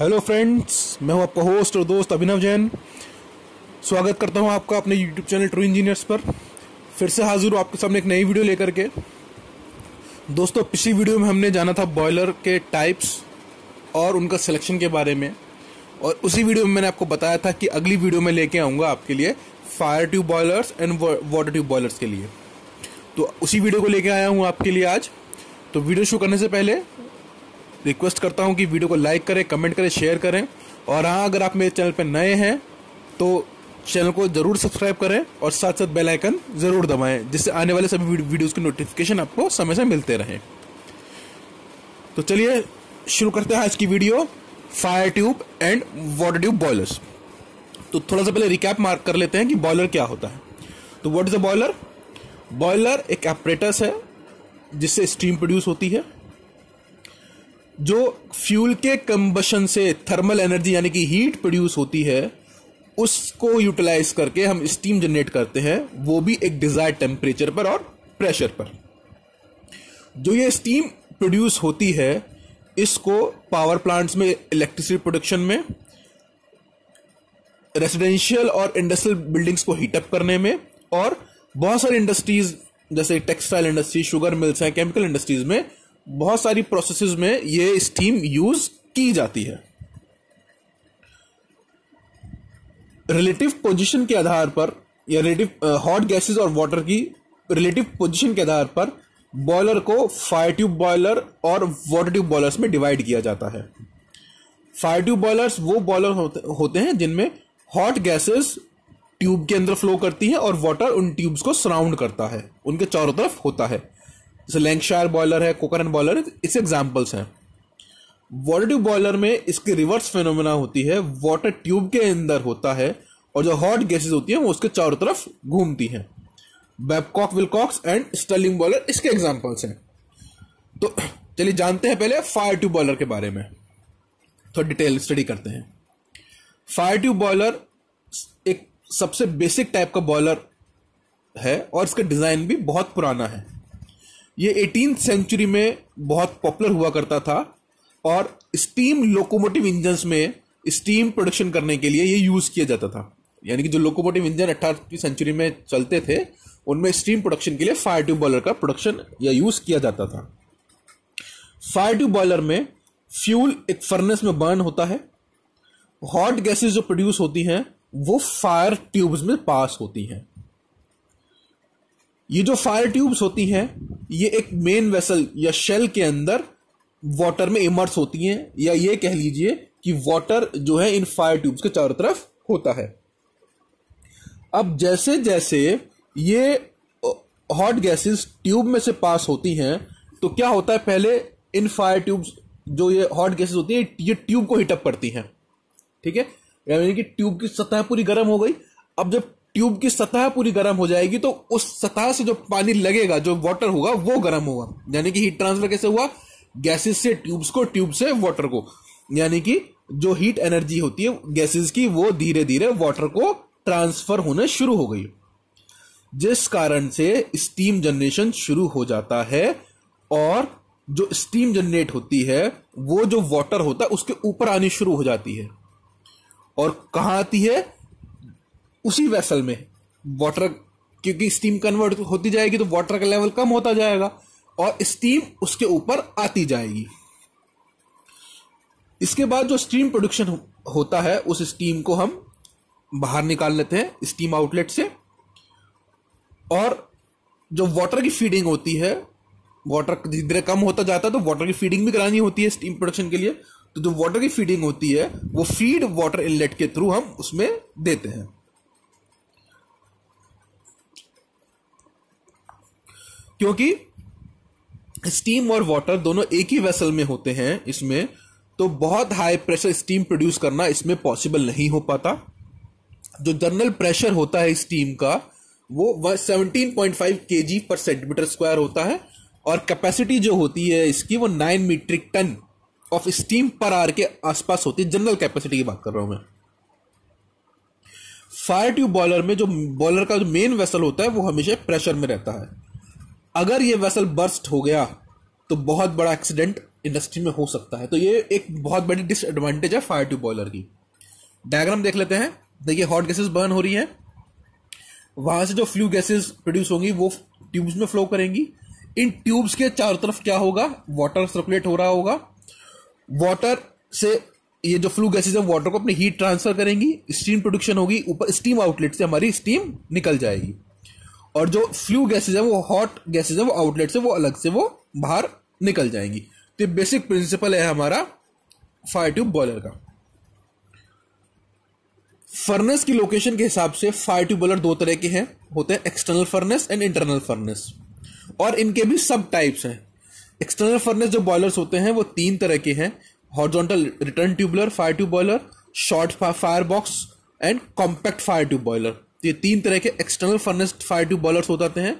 hello friends मैं हूं आपका होस्ट और दोस्त अभिनव जैन स्वागत करता हूं आपका अपने यूट्यूब चैनल ट्रू इंजीनियर्स पर फिर से हाजिर हूं आपके सामने एक नई वीडियो लेकर के दोस्तों पिछली वीडियो में हमने जाना था बॉयलर के टाइप्स और उनका सिलेक्शन के बारे में और उसी वीडियो में मैंने आपको बताया था कि अगली वीडियो में लेके आऊँगा आपके लिए fire tube boilers and water tube boilers के लिए तो उसी वीडियो को लेके आया हूँ आपके लिए आज तो वीडियो शुरू करने से पहले रिक्वेस्ट करता हूँ कि वीडियो को लाइक करें कमेंट करें शेयर करें और हाँ अगर आप मेरे चैनल पर नए हैं तो चैनल को ज़रूर सब्सक्राइब करें और साथ साथ बेल आइकन ज़रूर दबाएं जिससे आने वाले सभी वीडियोस की नोटिफिकेशन आपको समय से मिलते रहें तो चलिए शुरू करते हैं आज की video fire tube and water tube boilers तो थोड़ा सा पहले रिकैप मार्क कर लेते हैं कि बॉयलर क्या होता है तो what is a boiler boiler एक ऑपरेटर्स है जिससे स्टीम प्रोड्यूस होती है जो फ्यूल के कम्बशन से थर्मल एनर्जी यानी कि हीट प्रोड्यूस होती है उसको यूटिलाइज करके हम स्टीम जनरेट करते हैं वो भी एक डिजायर टेम्परेचर पर और प्रेशर पर जो ये स्टीम प्रोड्यूस होती है इसको पावर प्लांट्स में इलेक्ट्रिसिटी प्रोडक्शन में रेजिडेंशियल और इंडस्ट्रियल बिल्डिंग्स को हीटअप करने में और बहुत सारी इंडस्ट्रीज जैसे टेक्सटाइल इंडस्ट्री शुगर मिल्स हैं केमिकल इंडस्ट्रीज में बहुत सारी प्रोसेस में ये स्टीम यूज की जाती है रिलेटिव पोजीशन के आधार पर या रिलेटिव हॉट गैसेस और वाटर की रिलेटिव पोजीशन के आधार पर बॉयलर को फायर ट्यूब बॉयलर और वाटर ट्यूब बॉयलर्स में डिवाइड किया जाता है फायर ट्यूब बॉयलर्स वो बॉयलर होते, हैं जिनमें हॉट गैसेस ट्यूब के अंदर फ्लो करती है और वाटर उन ट्यूब्स को सराउंड करता है उनके चारों तरफ होता है जैसे लैंकशायर बॉयलर है कोकरन बॉयलर है इसे एग्जाम्पल्स हैं ट्यूब बॉयलर में इसकी रिवर्स फेनोमेना होती है वाटर ट्यूब के अंदर होता है और जो हॉट गैसेस होती हैं वो उसके चारों तरफ घूमती हैं Babcock Wilcox and Stirling boiler इसके एग्जाम्पल्स हैं तो चलिए जानते हैं पहले फायर ट्यूब बॉयलर के बारे में थोड़ा डिटेल स्टडी करते हैं फायर ट्यूब बॉयलर एक सबसे बेसिक टाइप का बॉयलर है और इसका डिज़ाइन भी बहुत पुराना है ये एटीन सेंचुरी में बहुत पॉपुलर हुआ करता था और स्टीम लोकोमोटिव इंजन में स्टीम प्रोडक्शन करने के लिए ये यूज़ किया जाता था यानी कि जो लोकोमोटिव इंजन अट्ठारहवीं सेंचुरी में चलते थे उनमें स्टीम प्रोडक्शन के लिए फायर ट्यूब बॉयलर का प्रोडक्शन या यूज़ किया जाता था फायर ट्यूब बॉयलर में फ्यूल एक फर्नेस में बर्न होता है हॉट गैसेस जो प्रोड्यूस होती हैं वो फायर ट्यूब्स में पास होती हैं ये जो फायर ट्यूब्स होती हैं ये एक मेन वेसल या शेल के अंदर वाटर में इमर्स होती हैं या ये कह लीजिए कि वाटर जो है इन फायर ट्यूब्स के चारों तरफ होता है अब जैसे जैसे ये हॉट गैसेस ट्यूब में से पास होती हैं तो क्या होता है पहले इन फायर ट्यूब्स जो ये हॉट गैसेस होती हैं ये ट्यूब को हीटअप करती हैं ठीक है यानी कि ट्यूब की सतह पूरी गर्म हो गई अब जब ट्यूब की सतह पूरी गर्म हो जाएगी तो उस सतह से जो पानी लगेगा जो वाटर होगा वो गर्म होगा यानी कि हीट ट्रांसफर कैसे हुआ गैसेस से ट्यूब्स को ट्यूब से वाटर को यानी कि जो हीट एनर्जी होती है गैसेस की वो धीरे धीरे वाटर को ट्रांसफर होने शुरू हो गई जिस कारण से स्टीम जनरेशन शुरू हो जाता है और जो स्टीम जनरेट होती है वो जो वाटर होता है उसके ऊपर आनी शुरू हो जाती है और कहाँ आती है उसी वेसल में वाटर क्योंकि स्टीम कन्वर्ट होती जाएगी तो वाटर का लेवल कम होता जाएगा और स्टीम उसके ऊपर आती जाएगी इसके बाद जो स्टीम प्रोडक्शन होता है उस स्टीम को हम बाहर निकाल लेते हैं स्टीम आउटलेट से और जो वाटर की फीडिंग होती है वाटर धीरे धीरे कम होता जाता है तो वाटर की फीडिंग भी करानी होती है स्टीम प्रोडक्शन के लिए तो जो वाटर की फीडिंग होती है वो फीड वाटर इनलेट के थ्रू हम उसमें देते हैं क्योंकि स्टीम और वाटर दोनों एक ही वेसल में होते हैं इसमें तो बहुत हाई प्रेशर स्टीम प्रोड्यूस करना इसमें पॉसिबल नहीं हो पाता जो जनरल प्रेशर होता है स्टीम का वो सेवनटीन पॉइंट फाइव के जी पर सेंटीमीटर स्क्वायर होता है और कैपेसिटी जो होती है इसकी वो nine metric ton of steam per hour के आसपास होती है जनरल कैपेसिटी की बात कर रहा हूं मैं फायर ट्यूब बॉयलर में जो बॉयलर का जो मेन वेसल होता है वो हमेशा प्रेशर में रहता है अगर ये वेसल बर्स्ट हो गया तो बहुत बड़ा एक्सीडेंट इंडस्ट्री में हो सकता है तो ये एक बहुत बड़ी डिसएडवांटेज है फायर ट्यूब बॉयलर की डायग्राम देख लेते हैं देखिए हॉट गैसेस बर्न हो रही है वहां से जो फ्लू गैसेस प्रोड्यूस होंगी वो ट्यूब्स में फ्लो करेंगी इन ट्यूब्स के चारों तरफ क्या होगा वाटर सर्कुलेट हो रहा होगा वाटर से ये जो फ्लू गैसेज है वाटर को अपनी हीट ट्रांसफर करेंगी स्टीम प्रोडक्शन होगी ऊपर स्टीम आउटलेट से हमारी स्टीम निकल जाएगी और जो फ्लू गैसेज है वो हॉट गैसेज है वो आउटलेट से वो अलग से वो बाहर निकल जाएंगी तो ये बेसिक प्रिंसिपल है हमारा फायर ट्यूब बॉयलर का फर्नेस की लोकेशन के हिसाब से फायर ट्यूब बॉयलर दो तरह के हैं होते हैं external furnace and internal furnace और इनके भी सब टाइप्स हैं एक्सटर्नल फर्नेस जो बॉयलर्स होते हैं वो तीन तरह के हैं horizontal return tubular fire tube boiler short fire box and compact fire tube boiler तो ये तीन तरह के external furnace fire tube boilers हो जाते हैं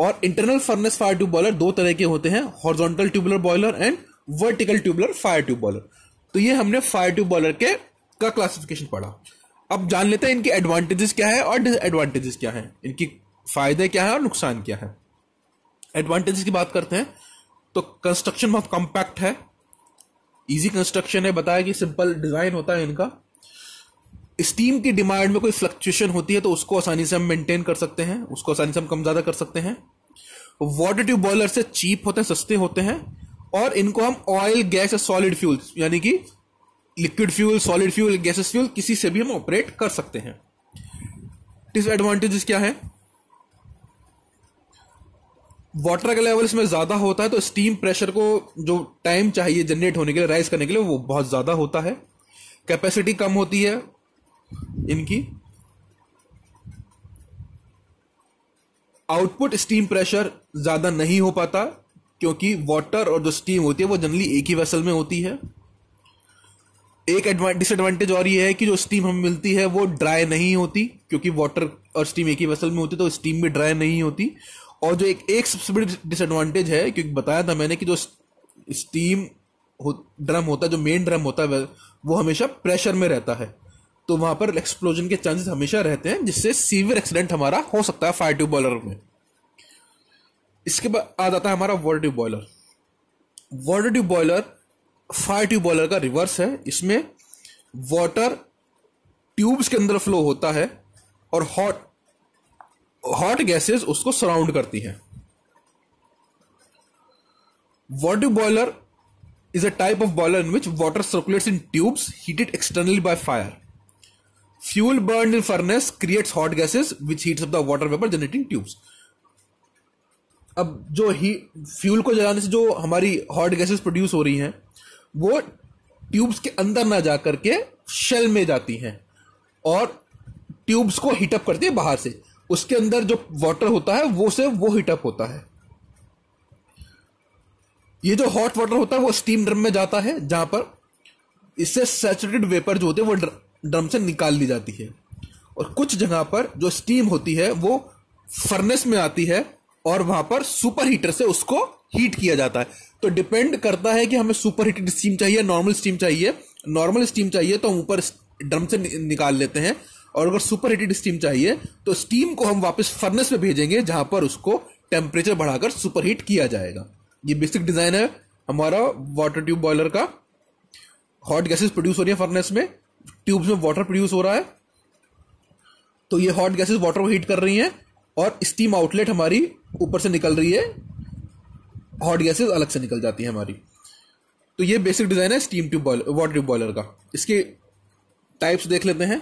और internal furnace fire tube boiler दो तरह के होते हैं horizontal tubular boiler and vertical tubular fire tube boiler तो ये हमने फायर ट्यूब बॉयलर के का क्लासिफिकेशन पढ़ा अब जान लेते हैं इनके एडवांटेजेस क्या है और डिसएडवांटेजेस क्या है इनकी फायदे क्या है और नुकसान क्या है एडवांटेजेस की बात करते हैं तो कंस्ट्रक्शन बहुत कॉम्पैक्ट है इजी कंस्ट्रक्शन है बताया कि सिंपल डिज़ाइन होता है इनका स्टीम की डिमांड में कोई फ्लक्चुएशन होती है तो उसको आसानी से हम मेंटेन कर सकते हैं उसको आसानी से हम कम ज़्यादा कर सकते हैं वाटर ट्यूब बॉयलर से चीप होते हैं सस्ते होते हैं और इनको हम ऑयल गैस या सॉलिड फ्यूल यानी कि liquid fuel solid fuel gases fuel किसी से भी हम ऑपरेट कर सकते हैं डिसएडवांटेजेस क्या है वाटर का लेवल इसमें ज़्यादा होता है तो स्टीम प्रेशर को जो टाइम चाहिए जनरेट होने के लिए राइज करने के लिए वो बहुत ज़्यादा होता है कैपेसिटी कम होती है इनकी आउटपुट स्टीम प्रेशर ज्यादा नहीं हो पाता क्योंकि वाटर और जो स्टीम होती है वो जनरली एक ही वेसल में होती है एक डिसएडवांटेज और ये है कि जो स्टीम हमें मिलती है वो ड्राई नहीं होती क्योंकि वाटर और स्टीम एक ही वेसल में होती तो स्टीम भी ड्राई नहीं होती और जो एक एक सबसे बड़ी डिसएडवांटेज है क्योंकि बताया था मैंने कि जो स्टीम हो, ड्रम होता है जो मेन ड्रम होता है वो हमेशा प्रेशर में रहता है तो वहां पर एक्सप्लोजन के चांसेस हमेशा रहते हैं जिससे सीवियर एक्सीडेंट हमारा हो सकता है फायर ट्यूब बॉयलर में इसके बाद आ जाता है हमारा word tube boiler word tube boiler fire tube boiler का रिवर्स है इसमें वाटर ट्यूब्स के अंदर फ्लो होता है और हॉट हॉट गैसेस उसको सराउंड करती हैं water boiler is a type of boiler in which water circulate in tubes heated externally by fire fuel burn in furnace creates hot gases which heats of the water vapour generating tubes अब जो ही fuel को जलाने से जो हमारी hot gases produce हो रही हैं वो ट्यूब्स के अंदर ना जा करके शेल में जाती हैं और ट्यूब्स को हीटअप करती है बाहर से उसके अंदर जो वाटर होता है वो से वो हीटअप होता है ये जो हॉट वाटर होता है वो स्टीम ड्रम में जाता है जहां पर इससे सैचुरेटेड वेपर जो होते हैं वो ड्रम से निकाल ली जाती है और कुछ जगह पर जो स्टीम होती है वो फर्नेस में आती है और वहां पर सुपर हीटर से उसको हीट किया जाता है तो डिपेंड करता है कि हमें सुपर हीटेड स्टीम चाहिए नॉर्मल स्टीम चाहिए नॉर्मल स्टीम चाहिए तो हम ऊपर ड्रम से निकाल लेते हैं और अगर सुपर हीटेड स्टीम चाहिए तो स्टीम को हम वापस फर्नेस में भेजेंगे जहां पर उसको टेम्परेचर बढ़ाकर सुपर हीट किया जाएगा ये बेसिक डिज़ाइन है हमारा वाटर ट्यूब बॉयलर का हॉट गैसेस प्रोड्यूस हो रही है फर्नेस में ट्यूब्स में वाटर प्रोड्यूस हो रहा है तो ये हॉट गैसेस वाटर को हीट कर रही हैं और स्टीम आउटलेट हमारी ऊपर से निकल रही है हॉट गैसेस अलग से निकल जाती है हमारी तो ये बेसिक डिज़ाइन है steam tube boiler water tube boiler का इसके टाइप्स देख लेते हैं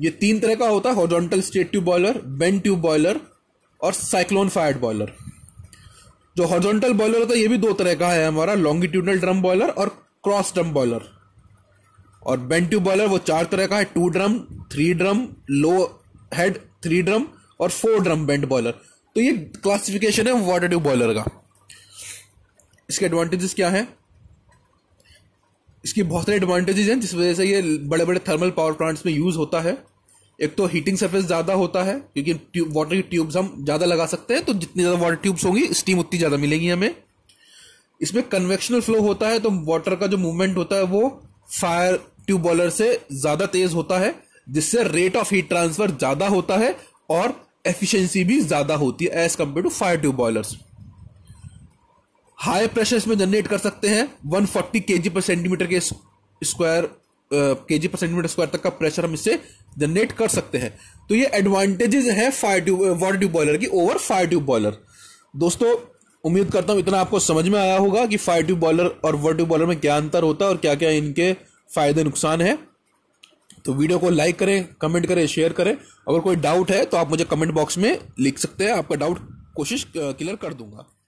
ये तीन तरह का होता है horizontal straight tube boiler bent tube boiler और साइक्लोन फायर्ड बॉयलर जो हॉर्जोंटल बॉयलर होता है ये भी दो तरह का है हमारा लॉन्गिट्यूडनल ड्रम बॉयलर और क्रॉस ड्रम बॉयलर और बेंटू बॉलर वो चार तरह का है two drum three drum low head three drum और फोर ड्रम बेंट बॉलर तो ये क्लासिफिकेशन है वाटर ट्यूब बॉयलर का इसके एडवांटेजेस क्या है इसकी बहुत सारे एडवांटेजेस हैं जिस वजह से ये बड़े बड़े थर्मल पावर प्लांट्स में यूज़ होता है एक तो हीटिंग सरफेस ज़्यादा होता है क्योंकि वाटर की ट्यूब्स हम ज़्यादा लगा सकते हैं तो जितनी ज़्यादा वाटर ट्यूब्स होंगी स्टीम उतनी ज़्यादा मिलेगी हमें इसमें कन्वेक्शनल फ्लो होता है तो वाटर का जो मूवमेंट होता है वो फायर ट्यूब बॉलर से ज्यादा तेज होता है जिससे रेट ऑफ हीट ट्रांसफर ज्यादा होता है और एफिशिएंसी भी ज्यादा होती है as compared to fire tube boilers high pressure में जनरेट कर सकते हैं 140 फोर्टी के जी पर सेंटीमीटर के स्क्वायर के जी पर सेंटीमीटर स्क्वायर तक का प्रेशर हम इससे जनरेट कर सकते हैं तो ये एडवांटेजेस है fire tube water tube boiler की ओवर फायर ट्यूब बॉयलर दोस्तों उम्मीद करता हूं इतना आपको समझ में आया होगा कि फायर ट्यूब बॉयलर और वाटर ट्यूब बॉयलर में क्या अंतर होता है और क्या क्या इनके फ़ायदे नुकसान है तो वीडियो को लाइक करें कमेंट करें शेयर करें अगर कोई डाउट है तो आप मुझे कमेंट बॉक्स में लिख सकते हैं आपका डाउट कोशिश क्लियर कर दूंगा